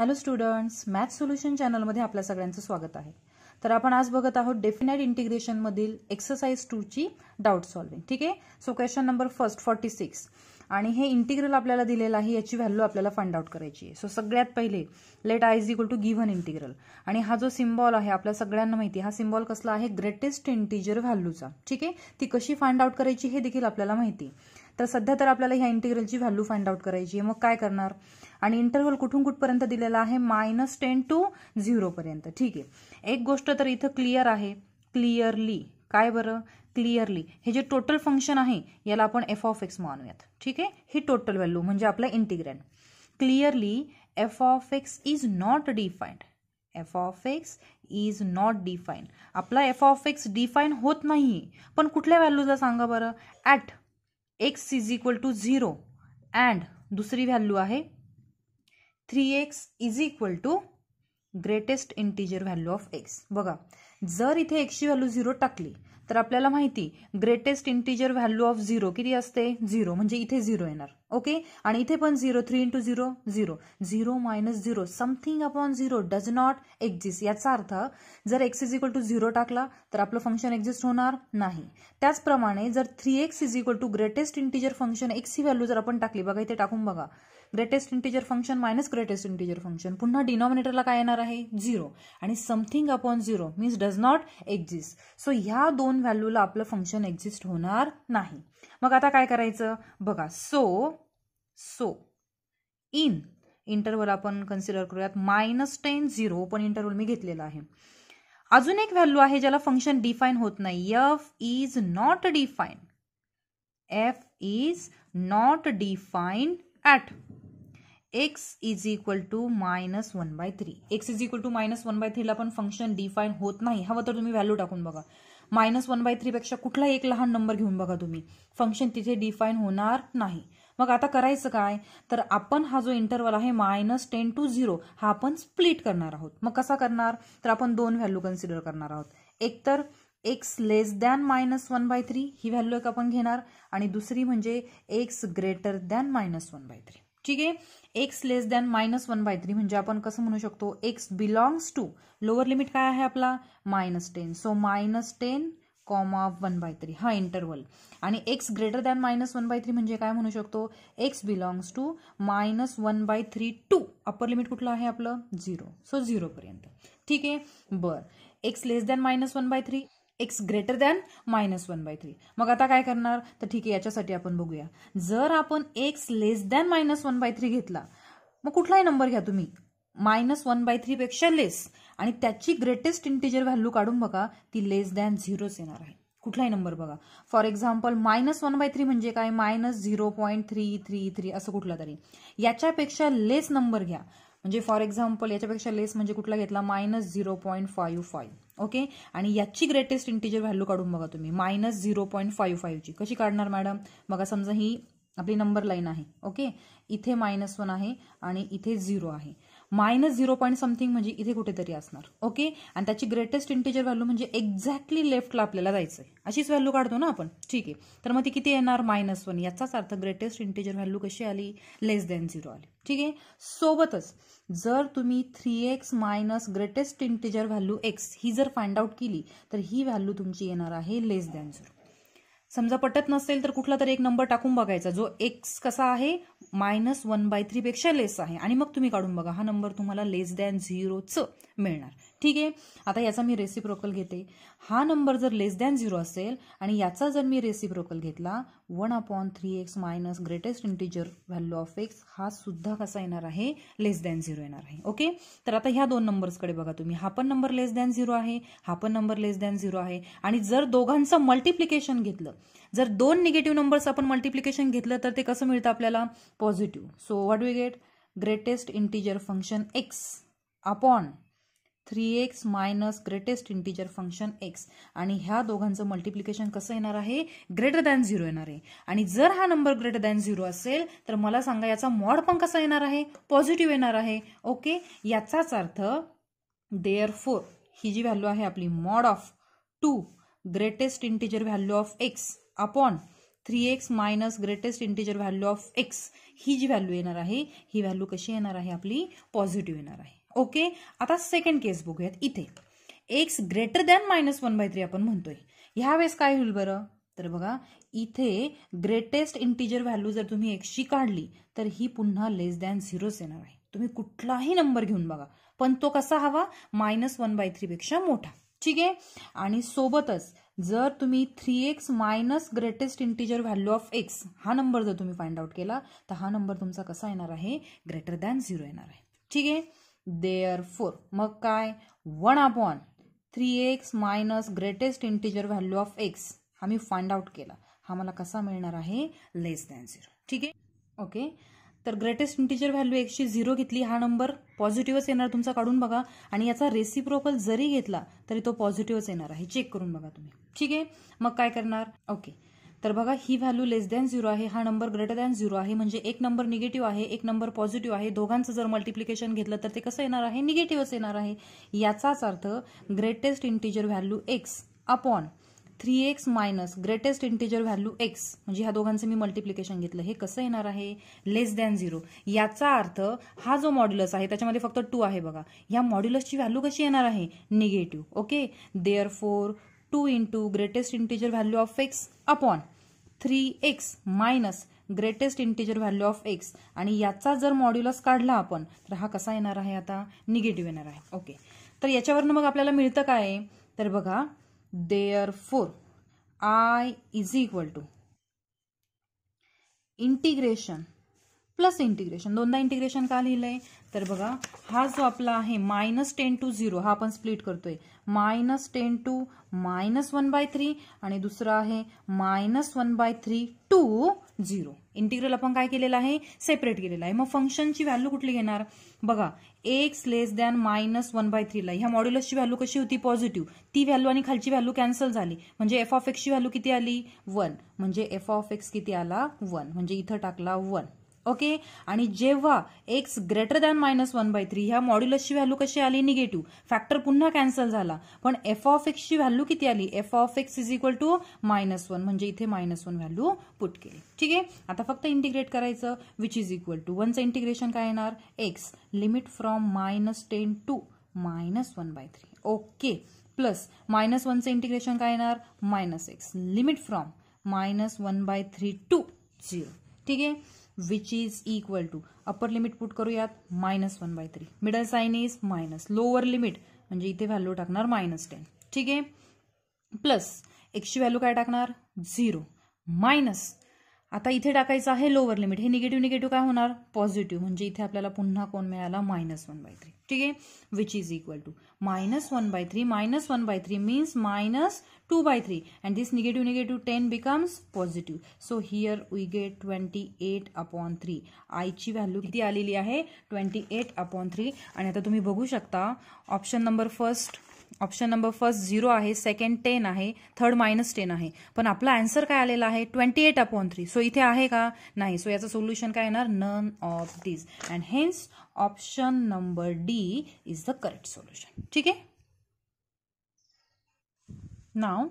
Hello students math solution चॅनलमध्ये आपल्या सगळ्यांचं स्वागत आहे तर आपण आज बघत आहोत डेफिनेट इंटिग्रेशन मधील एक्सरसाइज ची डाऊट सॉल्विंग ठीक आहे so question number first forty six आणि हे इंटिग्रल आपल्याला दिलेलं आहे याची व्हॅल्यू आपल्याला फाइंड आउट करायची आहे सो सगळ्यात पहिले let I is equal to given integral आणि हा जो सिम्बॉल आहे आपल्या सगळ्यांना माहिती हा सिम्बॉल कसला आहे ग्रेटेस्ट इंटिजर व्हॅल्यूचा ठीक आहे ती कशी फाइंड आउट करायची हे देखील आपल्याला माहिती आहे तर सध्या तर आपल्याला ह्या इंटिग्रलची व्हॅल्यू फाइंड आउट करायची आहे मग काय करणार आणि इंटरव्हल कुठून कुठपर्यंत दिलेला आहे मायनस टेन टू झिरोपर्यंत ठीक आहे एक गोष्ट तर इथं क्लिअर आहे क्लिअरली काय बरं क्लिअरली हे जे टोटल फंक्शन आहे याला आपण एफ ऑफ एक्स मानूयात ठीक आहे ही टोटल व्हॅल्यू म्हणजे आपलं integrand clearly f of x is not defined f of x is not define आपला एफ ऑफ एक्स डिफाईन होत नाही पण कुठल्या व्हॅल्यूचा सांगा बरं at x is equal to zero and दुसरी व्हॅल्यू आहे three x is equal to greatest integer value of x बघा जर इथे एक्सी व्हॅल्यू झिरो टाकली तर आपल्याला माहिती greatest integer value of zero किती असते झिरो म्हणजे इथे झिरो येणार ओके आणि इथे पण zero three into zero zero zero minus zero something upon zero does not exist याचा अर्थ जर x is equal to zero टाकला तर आपलं फंक्शन एक्झिस्ट होणार नाही त्याचप्रमाणे जर three x is equal to greatest integer function x ही व्हॅल्यू जर आपण टाकली बघा इथे टाकून बघा greatest integer function minus greatest integer function पुन्हा डिनॉमिनेटरला काय येणार आहे झिरो आणि something upon zero means does not exist so ह्या दोन व्हॅल्यूला आपलं फंक्शन एक्झिस्ट होणार नाही मग आता काय करायचं बघा सो सो इन इंटरव्हल आपण कन्सिडर करूयात मायनस टेन झिरो पण इंटरव्हल मी घेतलेला आहे अजून एक व्हॅल्यू आहे ज्याला फंक्शन डिफाईन होत नाही f is not define f is not define at x is equal to minus one by three x is equal to minus one by थ्रीला पण फंक्शन डिफाईन होत नाही हवं तर तुम्ही व्हॅल्यू टाकून बघा मायनस वन बाय थ्रीपेक्षा कुठला एक लहान नंबर घेऊन बघा तुम्ही फंक्शन तिथे डिफाईन होणार नाही मग आता करायचं काय तर आपण हा जो इंटरवल आहे मायनस टेन टू झिरो हा आपण स्प्लिट करणार आहोत मग कसा करणार तर आपण दोन व्हॅल्यू कन्सिडर करणार आहोत एक तर x less than minus one by three ही व्हॅल्यू एक आपण घेणार आणि दुसरी म्हणजे x greater than minus one by three ठीक आहे x less than minus one by three म्हणजे आपण कसं म्हणू शकतो x belongs to lower limit काय आहे आपला minus ten so minus ten comma one by three हा इंटरवल आणि x greater than minus one by three म्हणजे काय म्हणू शकतो x belongs to minus one by three to upper limit कुठलं आहे आपलं झिरो सो झिरोपर्यंत ठीक आहे बर x less than minus one by three x greater than minus one by three मग आता काय करणार तर ठीक आहे याच्यासाठी आपण बघूया जर आपण x less than minus one by three घेतला मग कुठलाही नंबर घ्या तुम्ही मायनस वन बाय थ्री पेक्षा लेस आणि त्याची ग्रेटेस्ट इंटिजर व्हॅल्यू काढून बघा ती लेस दॅन झिरोच येणार आहे कुठलाही नंबर बघा for example minus one by three म्हणजे काय minus zero point three three three असं कुठला तरी याच्यापेक्षा लेस नंबर घ्या म्हणजे फॉर एक्झाम्पल याच्यापेक्षा लेस म्हणजे कुठला घेतला minus zero point five five okay आणि याची ग्रेटेस्ट इंटीजर व्हॅल्यू काढून बघा तुम्ही मायनस झिरो पॉईंट फाईव्ह फाईव्हची कशी काढणार मॅडम बघा समजा ही आपली नंबर लाईन आहे ओके इथे मायनस वन आहे आणि इथे झिरो आहे मायनस झिरो पॉईंट समथिंग म्हणजे इथे कुठेतरी असणार ओके आणि त्याची ग्रेटेस्ट इंटेजर व्हॅल्यू म्हणजे एक्झॅक्टली लेफ्टला आपल्याला जायचं आहे अशीच व्हॅल्यू काढतो ना आपण ठीक आहे तर मग ती किती येणार मायनस वन याचाच अर्थ ग्रेटेस्ट इंटेजर व्हॅल्यू कशी आली लेस दॅन झिरो आली ठीक आहे सोबतच जर तुम्ही three x minus greatest integer value x ही जर फाइंड आउट केली तर ही व्हॅल्यू तुमची येणार आहे लेस दॅन झिरो समजा पटत नसेल तर कुठला तरी एक नंबर टाकून बघायचा जो एक्स कसा आहे मायनस वन बाय थ्री पेक्षा लेस आहे आणि मग तुम्ही काढून बघा हा नंबर तुम्हाला लेस दॅन झिरोचं मिळणार ठीक आहे आता याचा मी रेसिप्रोकल घेते हा नंबर जर लेस दॅन झिरो असेल आणि याचा जर मी रेसिप्रोकल घेतला one upon three x minus greatest integer value of x हा सुद्धा कसा येणार आहे लेस दॅन झिरो येणार आहे ओके तर आता ह्या दोन नंबर्सकडे बघा तुम्ही हा पण नंबर लेस दॅन झिरो आहे हा पण नंबर लेस दॅन झिरो आहे आणि जर दोघांचं मल्टिप्लिकेशन घेतलं जर दोन निगेटिव्ह नंबर्स आपण मल्टिप्लिकेशन घेतलं तर ते कसं मिळतं आपल्याला positive so what we get greatest integer function x upon three x minus greatest integer function x आणि ह्या दोघांचं मल्टिप्लिकेशन कसं येणार आहे ग्रेटर दॅन झिरो येणार आहे आणि जर हा नंबर ग्रेटर दॅन झिरो असेल तर मला सांगा याचा मॉड पण कसा येणार आहे पॉझिटिव्ह येणार आहे ओके याचाच अर्थ देअर फोर ही जी व्हॅल्यू आहे आपली mod of two greatest integer value of x upon three x minus greatest integer value of x ही जी व्हॅल्यू येणार आहे ही व्हॅल्यू कशी येणार आहे आपली पॉझिटिव्ह येणार आहे ओके आता सेकंड केस बघूयात इथे x greater than minus one by three आपण म्हणतोय ह्यावेळेस काय होईल बरं तर बघा इथे ग्रेटेस्ट इंटीजर व्हॅल्यू जर तुम्ही एक्सची काढली तर ही पुन्हा लेस दॅन झिरोच येणार आहे तुम्ही कुठलाही नंबर घेऊन बघा पण तो कसा हवा मायनस वन बाय पेक्षा मोठा ठीक आहे आणि सोबतच जर तुम्ही three x minus greatest integer value of x हा नंबर जर तुम्ही फाइंड आउट केला तर हा नंबर तुमचा कसा येणार आहे ग्रेटर दॅन झिरो येणार आहे ठीक आहे देअर फोर मग काय one upon three x minus greatest integer value of x हा मी फाइंड आउट केला हा मला कसा मिळणार आहे लेस दॅन झिरो ठीक आहे ओके तर ग्रेटेस्ट इंटीजर व्हॅल्यू एक्सची झिरो घेतली हा नंबर पॉझिटिव्हच येणार तुमचा काढून बघा आणि याचा रेसिप्रोकल जरी घेतला तरी तो पॉझिटिव्हच येणार आहे चेक करून बघा तुम्ही ठीक आहे मग काय करणार ओके तर बघा ही व्हॅल्यू लेस दॅन झिरो आहे हा नंबर ग्रेटर दॅन झिरो आहे म्हणजे एक नंबर निगेटिव्ह आहे एक नंबर पॉझिटिव्ह आहे दोघांचं जर मल्टिप्लिकेशन घेतलं तर ते कसं येणार आहे निगेटिव्हच येणार आहे याचाच अर्थ greatest integer value x upon three x minus greatest integer value x म्हणजे ह्या दोघांचं मी मल्टिप्लिकेशन घेतलं हे कसं येणार आहे लेस दॅन झिरो याचा अर्थ हा जो मॉड्युलस आहे त्याच्यामध्ये फक्त टू आहे बघा या मॉड्युलसची व्हॅल्यू कशी येणार आहे negative okay therefore two into greatest integer value of x upon three x minus greatest integer value of x आणि याचा जर मॉड्युलस काढला आपण तर हा कसा येणार आहे आता निगेटिव्ह येणार आहे ओके तर याच्यावरनं मग आपल्याला मिळतं काय तर बघा therefore I is equal to integration plus integration दोनदा इंटिग्रेशन का लिहिलंय तर बघा हा जो आपला आहे मायनस टेन टू झिरो हा आपण स्प्लिट करतोय minus ten to minus one by three आणि दुसरा आहे minus one by three to zero integral आपण काय केलेलं आहे सेपरेट केलेलं आहे मग फंक्शनची व्हॅल्यू कुठली घेणार बघा x less than minus one by थ्रीला ह्या मॉड्युलसची व्हॅल्यू कशी होती पॉझिटिव्ह ती व्हॅल्यू आणि खालची व्हॅल्यू कॅन्सल झाली म्हणजे एफ ऑफ एक्सची व्हॅल्यू किती आली वन म्हणजे एफ ऑफ एक्स किती आला वन म्हणजे इथं टाकला वन ओके आणि जेव्हा x greater than minus one by three ह्या मॉड्युलसची व्हॅल्यू कशी आली निगेटिव्ह फॅक्टर पुन्हा कॅन्सल झाला पण एफ ऑफ एक्सची व्हॅल्यू किती आली f of x is equal to minus one म्हणजे इथे मायनस वन व्हॅल्यू पुट केली ठीक आहे आता फक्त इंटिग्रेट करायचं विच इज इक्वल टू वनचं इंटिग्रेशन काय येणार x limit from minus ten to minus one by three okay plus minus वनचं इंटिग्रेशन काय येणार minus x limit from minus one by three to zero ठीक आहे which is equal to upper limit put करूयात minus one by three middle sign is minus lower limit म्हणजे इथे value टाकणार minus ten ठीक आहे प्लस एक्सची व्हॅल्यू काय टाकणार झिरो मायनस आता इथे टाकायचं आहे लोअर लिमिट हे निगेटिव्ह निगेटिव्ह काय होणार पॉझिटिव्ह म्हणजे इथे आपल्याला पुन्हा कोण मिळाला मायनस वन बाय थ्री ठीक आहे which is equal to minus one by three minus one by three means minus two by three and this negative negative ten becomes positive so here we get twenty eight upon three आयची value किती आलेली आहे twenty eight upon three आणि आता तुम्ही बघू शकता option number first option number first zero आहे सेकंड टेन आहे थर्ड मायनस टेन आहे पण आपला आन्सर काय आलेला आहे twenty eight upon three so इथे आहे का नाही सो याचं सोल्युशन काय येणार none of this and hence option number D is the correct solution ठीक आहे नाव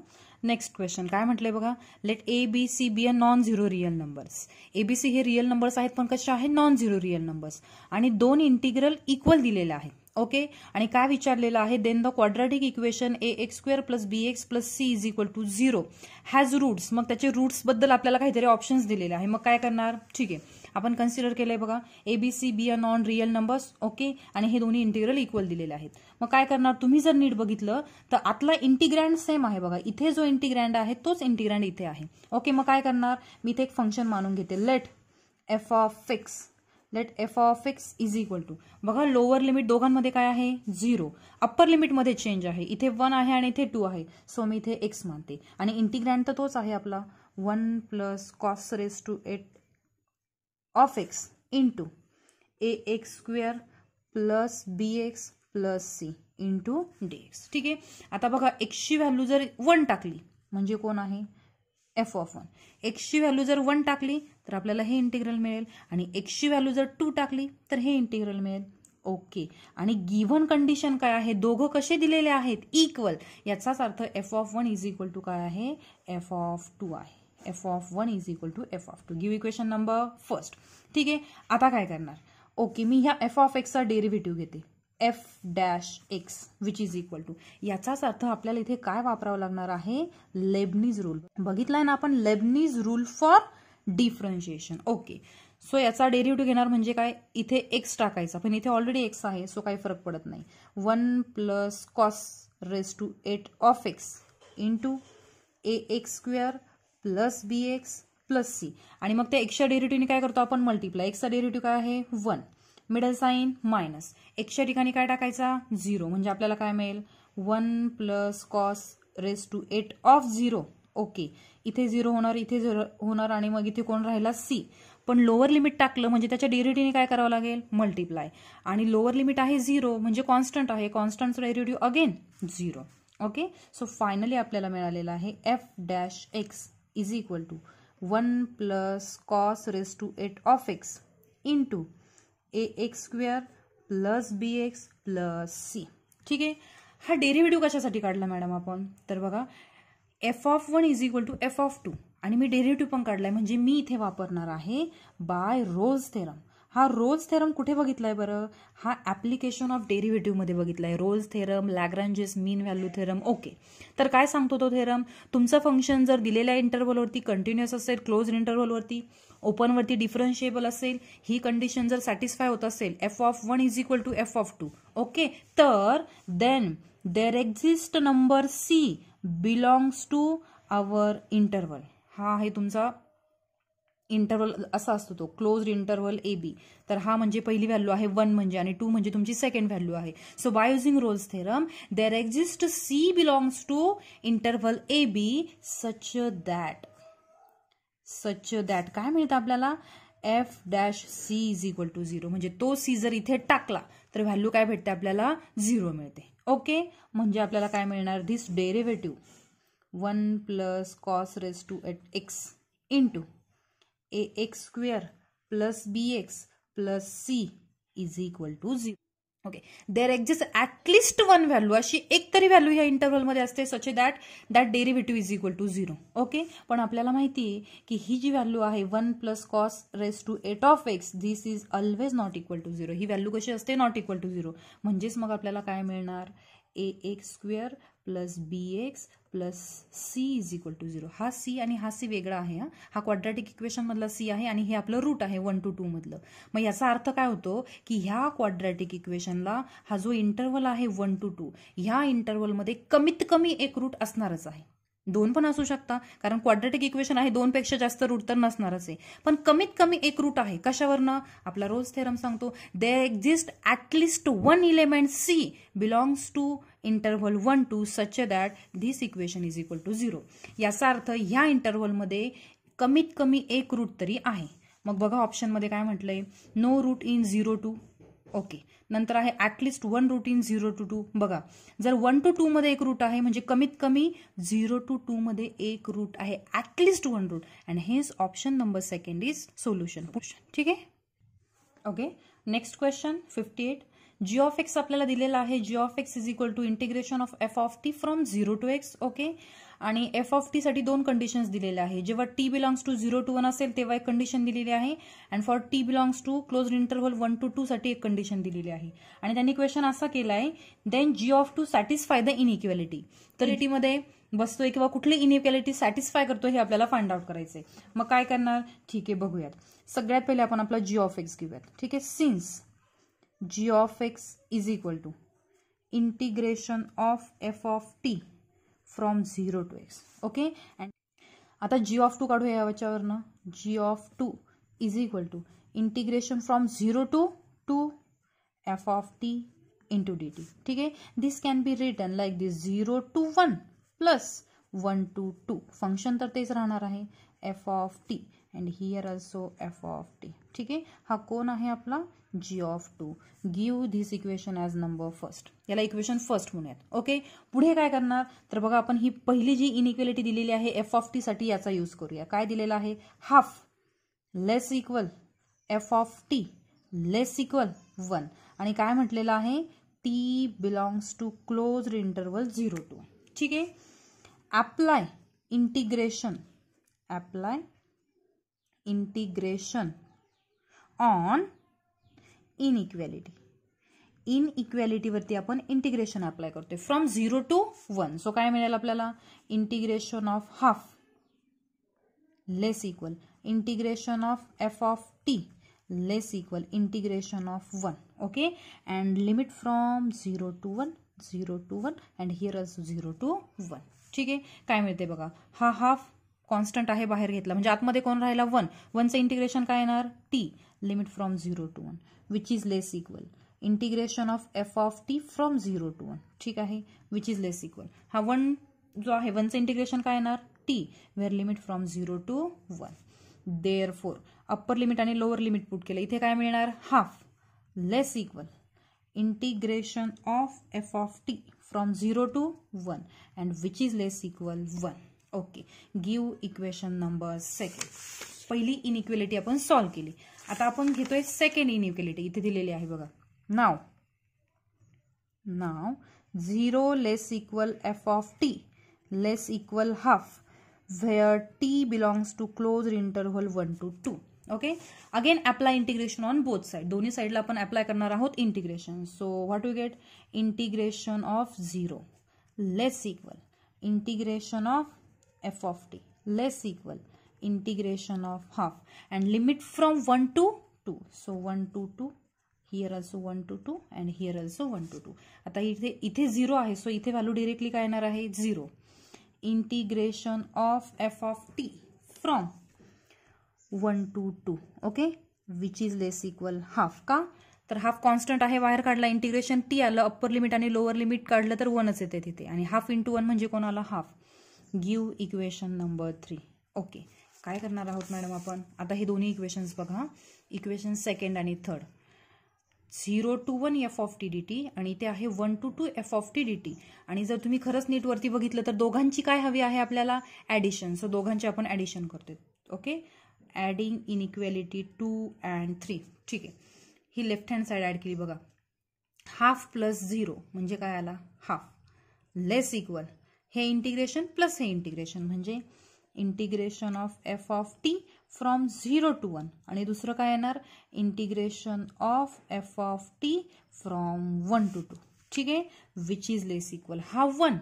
नेक्स्ट क्वेश्चन काय म्हटलंय बघा let A B C be a non zero real numbers A B C हे रिअल नंबर्स आहेत पण कसे आहेत नॉन झिरो रिअल नंबर्स आणि दोन इंटिग्रल इक्वल दिलेले आहेत ओके आणि काय विचारलेलं आहे then the quadratic equation A x square plus B x plus C is equal to zero has roots मग त्याचे रूट्स बद्दल आपल्याला काहीतरी ऑप्शन्स दिलेले आहे मग काय करणार ठीक आहे आपण कन्सिडर केलंय बघा A B C be are non real numbers okay आणि हे दोन्ही इंटिग्रल इक्वल दिलेले आहेत मग काय करणार तुम्ही जर नीट बघितलं तर आतला इंटिग्रँड सेम आहे बघा इथे जो इंटिग्रँड आहे तोच इंटिग्रँड इथे आहे ओके मग काय करणार मी इथे एक फंक्शन मानून घेते let f of fix let f of x is equal to बघा लोअर लिमिट दोघांमध्ये काय आहे झिरो अप्पर लिमिटमध्ये चेंज आहे इथे वन आहे आणि इथे टू आहे सो मी इथे एक्स मानते आणि इंटीग्रँड तर तोच आहे आपला one plus cos raise to eight of x to a x square plus B x plus c into d x ठीक आहे आता बघा एक्सची व्हॅल्यू जर वन टाकली म्हणजे कोण आहे एफ ऑफ वन एक्सची व्हॅल्यू जर वन टाकली तर आपल्याला हे इंटिग्रल मिळेल आणि एक्सची व्हॅल्यू जर टू टाकली तर हे इंटिग्रल मिळेल ओके आणि गिव्हन कंडिशन काय आहे दोघं कसे दिलेले आहेत इक्वल याचाच अर्थ f of one is equal to काय आहे एफ ऑफ टू आहे f of one is equal to f of two give equation number first ठीक आहे आता काय करणार ओके मी ह्या एफ ऑफ एक्सचा डेरिव्हेटिव्ह घेते f dash x which is equal to याचाच अर्थ आपल्याला इथे काय वापरावं लागणार आहे लेबनीज रूल बघितलाय ना आपण Leibniz rule for differentiation okay so याचा डेरिव्हेटिव्ह घेणार म्हणजे काय इथे एक्स टाकायचा पण इथे ऑलरेडी एक्स आहे सो काही फरक पडत नाही one plus cos raise to eight of x to a x square plus B x plus c आणि मग त्या एक्सच्या डेरिव्हेटिव्हने काय करतो आपण मल्टिप्लाय एक्सचा डेरिव्हेटिव्ह काय आहे वन मिडल साईन मायनस एक्सच्या ठिकाणी काय टाकायचा झिरो म्हणजे आपल्याला काय मिळेल one plus cos raise to eight of zero okay इथे झिरो होणार इथे झिरो होणार आणि मग इथे कोण राहिला सी पण लोअर लिमिट टाकलं म्हणजे त्याच्या डेरिटीने काय करावं लागेल मल्टिप्लाय आणि लोअर लिमिट आहे झिरो म्हणजे कॉन्स्टंट आहे constant derivative again zero okay so finally आपल्याला मिळालेला आहे f dash x is equal to one plus cos raise to eight of x into a x square plus B x plus c ठीक आहे हा derivative कशासाठी काढला madam आपण तर बघा f of one is equal to f of two आणि मी डेरिव्हेटिव्ह पण काढलाय म्हणजे मी इथे वापरणार आहे बाय रोज थेरम हा रोज थेरम कुठे बघितलाय बरं हा ॲप्लिकेशन ऑफ मध्ये बघितलाय Rolle's theorem Lagrange's mean value theorem okay तर काय सांगतो तो थेरम तुमचं फंक्शन जर दिलेल्या इंटरव्हलवरती कंटिन्युअस असेल क्लोज इंटरव्हलवरती ओपनवरती डिफरन्शिएबल असेल ही कंडिशन जर सॅटिस्फाय होत असेल f of one is equal to f of two okay तर then there exist number c belongs to our interval हा आहे तुमचा इंटरवल असा असतो तो क्लोज इंटरवल ए बी तर हा म्हणजे पहिली व्हॅल्यू आहे वन म्हणजे आणि टू म्हणजे तुमची सेकंड व्हॅल्यू आहे so by using Rolle's theorem there exist c belongs to interval a b such that such that काय मिळतं आपल्याला f dash c is equal to zero म्हणजे तो सी जर इथे टाकला तर व्हॅल्यू काय भेटते आपल्याला झिरो मिळते ओके म्हणजे आपल्याला काय मिळणार this derivative one plus cos raise to eight x into a x square plus B x plus C is equal to zero okay there exist at least one value अशी एक तरी व्हॅल्यू ह्या इंटरव्हलमध्ये असते such a that that derivative is equal to zero okay पण आपल्याला माहिती आहे की ही जी व्हॅल्यू आहे one plus cos raise to eight of x this is always not equal to zero ही व्हॅल्यू कशी असते नॉट इक्वल टू झिरो म्हणजेच मग आपल्याला काय मिळणार a x square plus B x plus C is equal to zero हा c आणि हा सी वेगळा आहे हा हा इक्वेशन मधला सी आहे आणि हे आपलं रूट आहे वन टू टू मधलं मग याचा अर्थ काय होतो की ह्या क्वाड्रॅटिक इक्वेशनला हा जो इंटरव्हल आहे वन टू टू ह्या इंटरव्हलमध्ये कमीत कमी एक रूट असणारच आहे दोन पण असू शकता कारण क्वाड्रेटिक इक्वेशन आहे दोनपेक्षा जास्त रूट तर नसणारच आहे पण कमीत कमी एक रूट आहे कशावरनं आपला रोज थेरम सांगतो they exist at least one element c belongs to interval one two such that this equation is equal to zero याचा अर्थ ह्या इंटरव्हलमध्ये कमीत कमी एक रूट तरी आहे मग बघा ऑप्शनमध्ये काय म्हटलंय no root in zero to two नंतर आहे at least one root in zero to two बघा जर वन टू मध्ये एक रूट आहे म्हणजे कमीत कमी झिरो टू मध्ये एक रूट आहे at least one root and hence option number second is solution ठीक आहे okay next question fifty eight g of x आपल्याला दिलेला आहे g of x is equal to integration of f of t from zero to x okay आणि f of t साठी दोन conditions दिलेल्या आहे जेव्हा t belongs to zero to one असेल तेव्हा एक कंडिशन दिलेली आहे and for t belongs to close interval one to two साठी एक कंडिशन दिलेली आहे आणि त्यांनी क्वेश्चन असा केलाय आहे then g of two satisfy the equality तर इटीमध्ये बसतोय किंवा कुठली इक्वॅलिटी सॅटिस्फाय करतो हे आपल्याला फाइंड आउट करायचंय मग काय करणार ठीक आहे बघूयात सगळ्यात पहिले आपण आपला जी ऑफ एक्स घेऊयात ठीक आहे since g of x is equal to integration of f of t from zero to x okay and आता जी ऑफ टू काढूया याच्यावरनं g of two is equal to integration from zero to two f of t into d t ठीक आहे this can be return like this zero to one plus one to two function तर तेच राहणार आहे f of t and here also f of t ठीक आहे हा कोण आहे आपला g of two give this equation as number first याला इक्वेशन फर्स्ट म्हणूयात ओके पुढे काय करणार तर बघा आपण ही पहिली जी इनइक्वेलिटी दिलेली आहे एफ ऑफ टी साठी याचा यूज करूया काय दिलेला आहे half less equal f of t less equal one आणि काय म्हटलेलं आहे t belongs to close interval zero to ठीक आहे apply integration apply integration on inequality इनइक्वॅलिटीवरती आपण इंटिग्रेशन अप्लाय करतोय from zero to one so काय मिळेल आपल्याला integration of half less equal integration of f of t less equal integration of one okay and limit from zero to one zero to one and here as zero to one ठीक आहे काय मिळते बघा हा half constant आहे बाहेर घेतला म्हणजे आतमध्ये कोण राहिला वन वनचं इंटिग्रेशन काय येणार t limit from zero to one which is less equal integration of f of t from zero to one ठीक है विच इज लेस इक्वल हा वन जो है वन इंटिग्रेशन इंटीग्रेशन येणार t where limit from zero to one therefore upper limit आणि lower limit put केलं इथे का half less equal integration of f of t from zero to one and which is less equal one okay give equation number second पहिली inequality आपण solve केली आता आपण घेतोय सेकंड इनइक्वेलिटी इथे दिलेली आहे बघा now now zero less equal f of t less equal half where t belongs to close interval one to two okay again apply integration on both side दोन्ही साईडला आपण अप्लाय करणार आहोत integration so what you get integration of zero less equal integration of f of t less equal integration of half and limit from 1 to 2 so 1 to 2 here also one to two and here also one to two आता इथे इथे zero आहे so इथे value directly काय येणार आहे zero integration of f of t from one to two okay which is less equal half का तर हाफ कॉन्स्टंट आहे बाहेर काढला इंटिग्रेशन टी आलं अप्पर लिमिट आणि लोअर लिमिट काढलं तर वनच येते तिथे आणि हाफ इंटू वन म्हणजे कोणाला half give equation number three okay काय करणार आहोत मॅडम आपण आता हे दोन्ही इक्वेशन्स बघा इक्वेशन सेकंड आणि third zero to one f of t d t आणि ते आहे one to two f of t d t आणि जर तुम्ही खरंच नीटवरती बघितलं तर दोघांची काय हवी आहे आपल्याला ॲडिशन सो दोघांचे आपण ॲडिशन करतो okay adding inequality two and three ठीक आहे ही लेफ्ट हँड साईड ॲड केली बघा हाफ प्लस झिरो म्हणजे काय आला हाफ लेस इक्वल हे इंटिग्रेशन प्लस हे इंटिग्रेशन म्हणजे integration of f of t from zero to one आणि दुसरं काय येणार integration of f of t from one to two ठीक आहे विच इज लेस इक्वल हा वन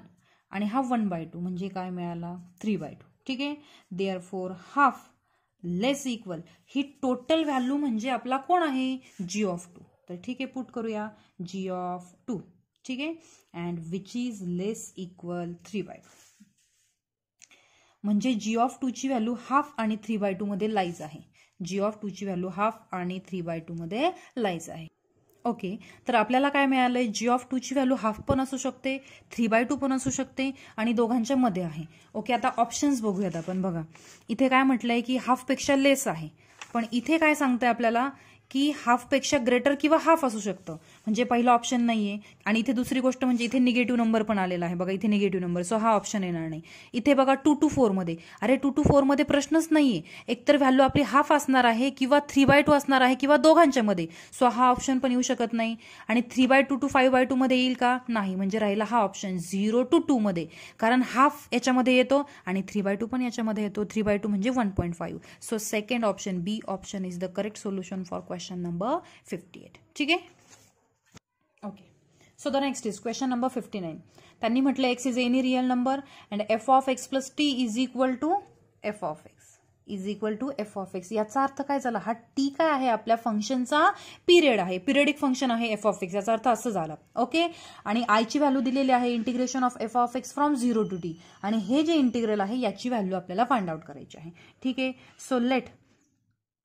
आणि हा वन बाय टू म्हणजे काय मिळाला थ्री बाय टू ठीक आहे therefore half less equal ही टोटल व्हॅल्यू म्हणजे आपला कोण आहे जी ऑफ टू तर ठीक आहे पुट करूया जी ऑफ टू ठीक आहे and which is less equal three by two म्हणजे जी ऑफ ची व्हॅल्यू हाफ आणि थ्री बाय टू मध्ये लाईज आहे जी ऑफ ची व्हॅल्यू हाफ आणि थ्री बाय टू मध्ये लाईज आहे ओके तर आपल्याला काय मिळालंय जी ऑफ ची व्हॅल्यू हाफ पण असू शकते थ्री बाय टू पण असू शकते आणि दोघांच्या मध्ये आहे ओके आता ऑप्शन्स बघूयात आपण बघा इथे काय म्हटलंय आहे की हाफपेक्षा लेस आहे पण इथे काय सांगतंय आपल्याला की हाफपेक्षा ग्रेटर किंवा हाफ असू शकतं म्हणजे पहिलं ऑप्शन नाहीये आणि इथे दुसरी गोष्ट म्हणजे इथे निगेटिव्ह नंबर पण आलेला आहे बघा इथे निगेटिव्ह नंबर सो हा ऑप्शन येणार नाही इथे बघा टू टू फोरमध्ये अरे टू टू फोरमध्ये प्रश्नच नाहीये एकतर व्हॅल्यू आपली हाफ असणार आहे किंवा थ्री बाय टू असणार आहे किंवा दोघांच्या मध्ये सो हा ऑप्शन पण येऊ शकत नाही आणि three by two to five by two मध्ये येईल का नाही म्हणजे राहिला हा ऑप्शन झिरो टू टू मध्ये कारण हाफ याच्यामध्ये येतो आणि थ्री बाय टू पण याच्यामध्ये येतो थ्री बाय टू म्हणजे one point five so second option b option is the correct solution for question number fifty 58 ठीक आहे okay so the next is question number fifty nine त्यांनी म्हटलं x is any real number and f of x plus t is equal to f of x is equal to f of x याचा अर्थ काय झाला हा T काय आहे आपल्या फंक्शनचा पिरियड आहे पिरियडिक फंक्शन आहे एफ ऑफ एक्स याचा अर्थ असं झालं ओके आणि आयची व्हॅल्यू दिलेली आहे integration of f of x from zero to t आणि हे जे इंटिग्रल आहे याची व्हॅल्यू आपल्याला फाइंड आउट करायची आहे ठीक आहे सो लेट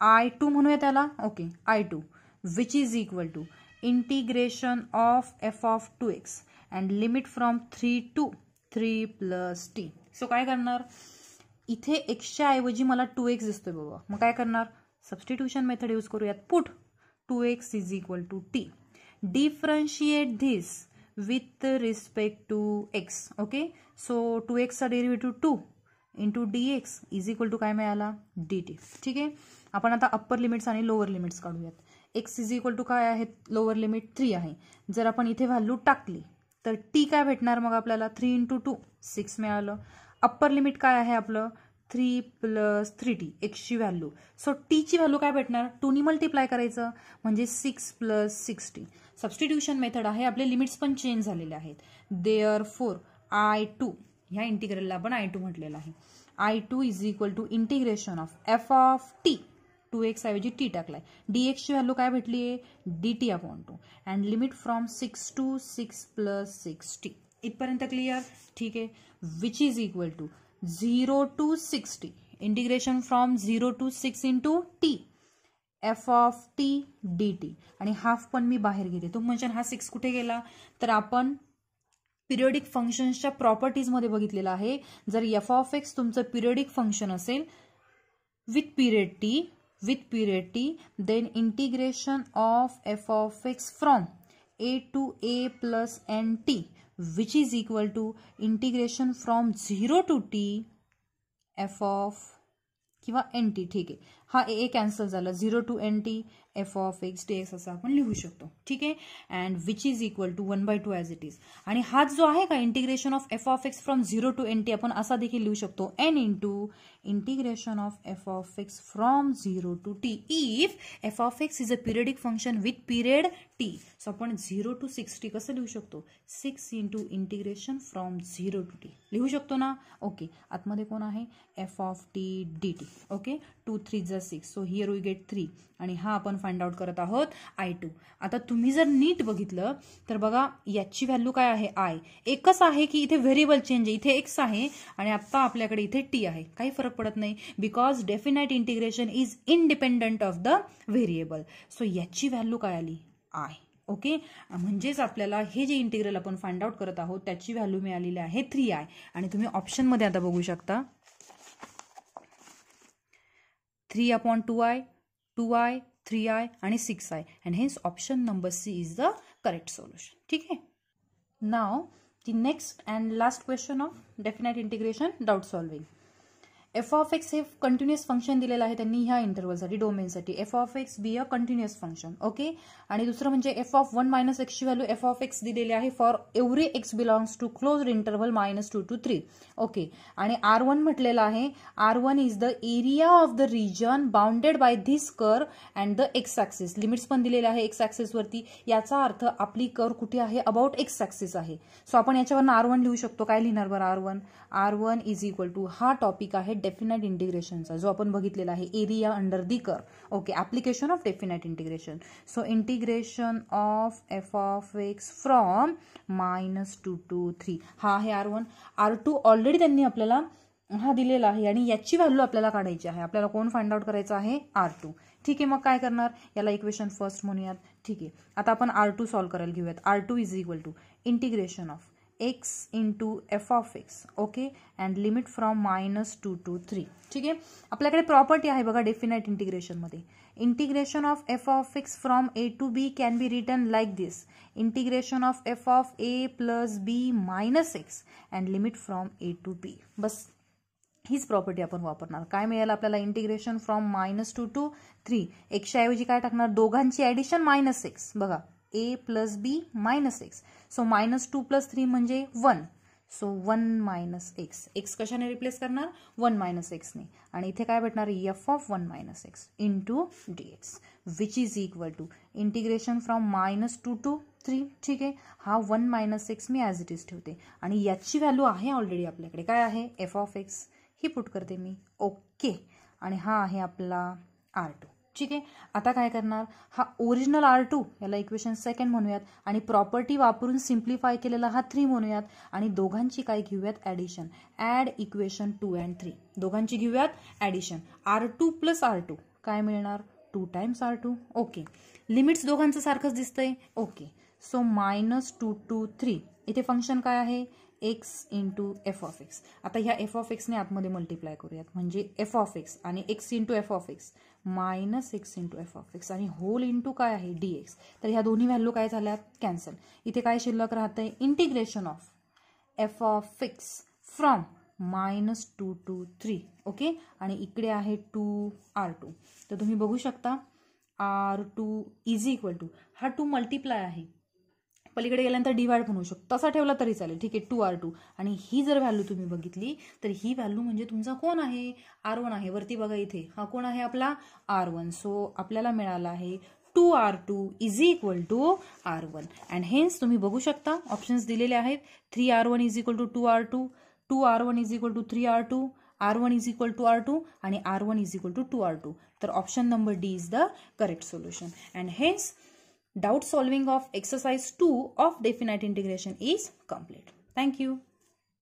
आय टू म्हणूया त्याला okay I two which is equal to integration of f of two x and limit from three to three plus t so काय करणार इथे एक्सच्या ऐवजी मला टू एक्स दिसतोय बाबा मग काय करणार सबस्टिट्यूशन मेथड यूज करूयात put two x is equal to t differentiate this with respect to x okay so two एक्सचा derivative two into d x is equal to काय मिळाला डी टी ठीक आहे आपण आता अप्पर लिमिट्स आणि lower limits काढूयात एक्स इज इक्वल टू काय आहे लोअर लिमिट थ्री आहे जर आपण इथे व्हॅल्यू टाकली तर टी काय भेटणार मग आपल्याला थ्री इंटू टू सिक्स मिळालं अप्पर लिमिट काय आहे आपलं थ्री प्लस थ्री टी एक्सची व्हॅल्यू सो टीची व्हॅल्यू काय भेटणार टूनी मल्टिप्लाय करायचं म्हणजे six plus six t substitution method आहे आपले लिमिट्स पण चेंज झालेले आहेत देअर फोर आय टू ह्या इंटिग्रलला आपण आय टू म्हटलेलं आहे I two is equal to integration of f of t two x ऐवजी टी टाकलाय डी एक्सची व्हॅल्यू काय भेटली आहे d t upon two and limit from six to six plus six t इथपर्यंत क्लिअर ठीक आहे which is equal to zero to six t integration from zero to six into t f of t d t आणि half पण मी बाहेर घेते तो म्हणजे हा सिक्स कुठे गेला तर आपण पिरियडिक फंक्शन्सच्या प्रॉपर्टीजमध्ये बघितलेलं आहे जर एफ ऑफ एक्स तुमचं पिरियडिक फंक्शन असेल with period t with purity then integration of f of x from a to a plus t which is equal to integration from 0 to t f of किंवा n t ठीक आहे हा a cancel झाला zero to n t f of x t x असं आपण लिहू शकतो ठीक आहे and which is equal to one by two as it is आणि हाच जो आहे का integration of f of x from zero to n t आपण असा देखील लिहू शकतो n into integration of f of x from zero to T if f of x is a periodic function with period t so आपण 0 to 60 कसं लिहू शकतो six into integration from zero to t लिहू शकतो ना okay आतमध्ये कोण आहे f of t d t okay two three झ six so here we get three आणि हा आपण फाइंड आउट करत आहोत आय टू आता तुम्ही जर नीट बघितलं तर बघा याची व्हॅल्यू काय आहे आय एकच आहे की इथे व्हेरिएबल चेंज आहे इथे एक्स आहे आणि आत्ता आपल्याकडे इथे टी आहे काही फरक फरक पडत नाही because definite integration is independent of the variable so याची व्हॅल्यू काय आली आय ओके म्हणजेच आपल्याला हे जे इंटिग्रल आपण फाइंड आउट करत आहोत त्याची व्हॅल्यू मिळालेली आहे थ्री आय आणि तुम्ही ऑप्शनमध्ये आता बघू शकता three upon two I two I three I आणि six I and hence option number C is the correct solution ठीक आहे now the next and last question of definite integration doubt solving f of x हे continuous function दिलेलं आहे त्यांनी ह्या इंटरवलसाठी डोमेनसाठी f of x be a continuous function okay आणि दुसरं म्हणजे एफ ऑफ वन मायनस एक्सची व्हॅल्यू एफ ऑफ एक्स दिलेली आहे for every x belongs to close interval minus two to three okay आणि आर वन म्हटलेलं आहे R one is the area of the region bounded by this curve and the x axis limits पण दिलेले आहे x वरती याचा अर्थ आपली कर कुठे आहे अबाउट एक्स ऍक्सिस आहे सो आपण याच्यावर आर वन लिहू शकतो काय लिहिणार बरं R one R one is equal to हा टॉपिक आहे डेफिनाईट इंटिग्रेशनचा जो आपण बघितलेला आहे area under the curve okay application of definite integration so integration of f of x from minus two to three हा आहे R one R two already त्यांनी आपल्याला हा दिलेला आहे आणि याची व्हॅल्यू आपल्याला काढायची आहे आपल्याला कोण फाइंड आउट करायचं आहे आर टू ठीक आहे मग काय करणार याला इक्वेशन फर्स्ट म्हणूयात ठीक आहे आता आपण आर टू सॉल्व्ह करायला घेऊयात R two is equal to integration of x into f of x okay and limit from minus two to three ठीक आहे आपल्याकडे प्रॉपर्टी आहे बघा डेफिनेट इंटिग्रेशनमध्ये integration of f of x from a to b can be return like this integration of f of a plus b minus x and limit from a to b बस हीच property आपण वापरणार काय मिळेल आपल्याला integration from minus two to three एक्सच्या ऐवजी काय टाकणार दोघांची ऍडिशन मायनस एक्स बघा a plus b minus x so minus two plus three म्हणजे one so one minus x x कशाने रिप्लेस करणार वन मायनस एक्सने आणि इथे काय भेटणार f of one minus x into d x which is equal to integration from minus two to three ठीक आहे हा वन मायनस एक्स मी ॲज इट इज ठेवते आणि याची व्हॅल्यू आहे ऑलरेडी आपल्याकडे काय आहे एफ ऑफ एक्स ही पुट करते मी ओके आणि हा आहे आपला आर टू ठीक आहे आता काय करणार हा ओरिजिनल आर टू याला इक्वेशन सेकंड म्हणूयात आणि प्रॉपर्टी वापरून सिम्प्लिफाय केलेला हा थ्री म्हणूयात आणि दोघांची काय घेऊयात addition add equation two and three दोघांची घेऊयात addition R two plus R two काय मिळणार two times R two okay limits दोघांचं सारखंच दिसतंय okay so minus two to three इथे फंक्शन काय आहे x into f of x आता ह्या एफ ऑफ एक्सने आतमध्ये मल्टिप्लाय करूयात म्हणजे एफ ऑफ एक्स आणि x into f of x minus six into f of x आणि होल इंटू काय आहे डी एक्स तर ह्या दोन्ही व्हॅल्यू काय झाल्यात कॅन्सल इथे काय शिल्लक आहे integration of f of x from minus two to three okay आणि इकडे आहे टू आर टू तर तुम्ही बघू शकता R two is equal to हा टू मल्टिप्लाय आहे पलीकडे गेल्यानंतर डिवाइड म्हणू शकतो तसा ठेवला तरी चालेल ठीक आहे टू आर टू आणि ही जर व्हॅल्यू तुम्ही बघितली तर ही व्हॅल्यू म्हणजे तुमचा कोण आहे आर वन आहे वरती बघा इथे हा कोण आहे आपला आर वन सो आपल्याला मिळाला आहे two R two is equal to R one and hence तुम्ही बघू शकता ऑप्शन्स दिलेले आहेत three R one is equal to two R two two R one is equal to three R two R one is equal to R two आणि R one is equal to two R two तर option number D is the correct solution and hence doubt solving of exercise 2 of definite integration is complete. Thank you.